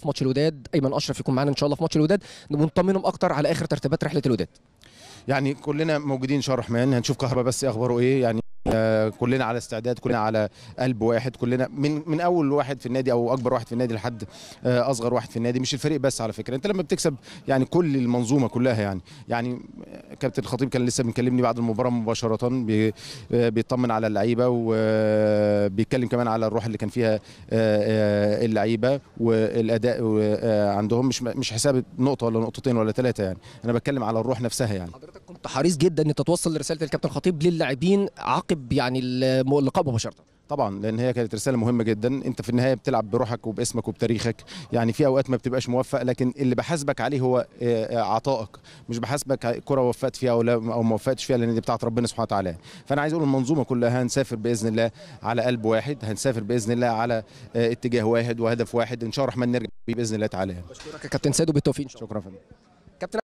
في ماتش الوداد ايمن اشرف يكون معانا ان شاء الله في ماتش الوداد نطمنهم اكتر على اخر ترتيبات رحله الوداد يعني كلنا موجودين ان شاء الله الرحمن هنشوف كهربا بس اخباره ايه يعني آه، كلنا على استعداد كلنا على قلب واحد كلنا من من اول واحد في النادي او اكبر واحد في النادي لحد آه، اصغر واحد في النادي مش الفريق بس على فكره انت لما بتكسب يعني كل المنظومه كلها يعني يعني كابتن الخطيب كان لسه بيكلمني بعد المباراه مباشره آه، بيطمن على اللعيبه وبيتكلم كمان على الروح اللي كان فيها اللعيبه والاداء عندهم مش مش حساب نقطه ولا نقطتين ولا ثلاثه يعني انا بتكلم على الروح نفسها يعني حريص جدا ان تتوصل رساله الكابتن خطيب للاعبين عقب يعني اللقاء مباشره طبعا لان هي كانت رساله مهمه جدا انت في النهايه بتلعب بروحك وباسمك وبتاريخك يعني في اوقات ما بتبقاش موفق لكن اللي بحاسبك عليه هو آه، آه، عطائك مش بحاسبك كره وفقت فيها او لا او ما وفقتش فيها لان دي بتاعه ربنا سبحانه وتعالى فانا عايز اقول المنظومه كلها هنسافر باذن الله على قلب واحد هنسافر باذن الله على آه، اتجاه واحد وهدف واحد ان شاء الله الرحمن نرجع باذن الله تعالى بشكرك يا كابتن سيد وبالتوفيق ان شاء الله شكرا فندم